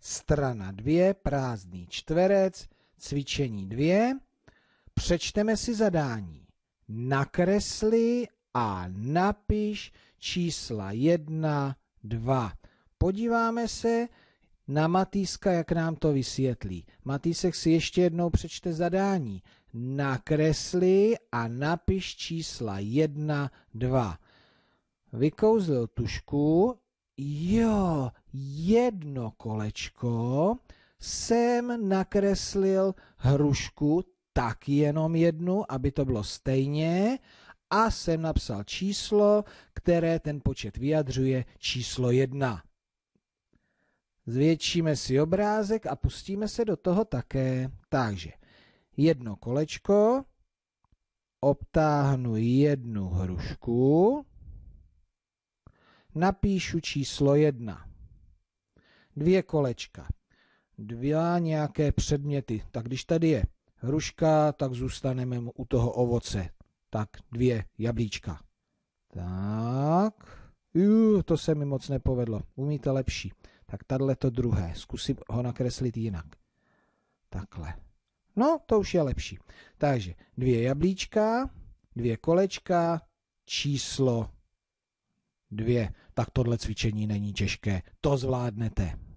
strana 2, prázdný čtverec, cvičení 2. Přečteme si zadání. Nakresli a napiš čísla 1, 2. Podíváme se na Matýska, jak nám to vysvětlí. Matýsek si ještě jednou přečte zadání. Nakresli a napiš čísla 1, 2. Vykouzlil tušku. Jo, jedno kolečko jsem nakreslil hrušku tak jenom jednu, aby to bylo stejně a jsem napsal číslo, které ten počet vyjadřuje číslo jedna. Zvětšíme si obrázek a pustíme se do toho také. Takže jedno kolečko, obtáhnu jednu hrušku, napíšu číslo jedna dvě kolečka, dva nějaké předměty. Tak když tady je hruška, tak zůstaneme u toho ovoce. Tak dvě jablíčka. Tak, Jú, to se mi moc nepovedlo. Umíte lepší. Tak tadle to druhé. Zkusím ho nakreslit jinak. Takhle. No, to už je lepší. Takže dvě jablíčka, dvě kolečka, číslo dvě. Tak tohle cvičení není těžké. To zvládnete.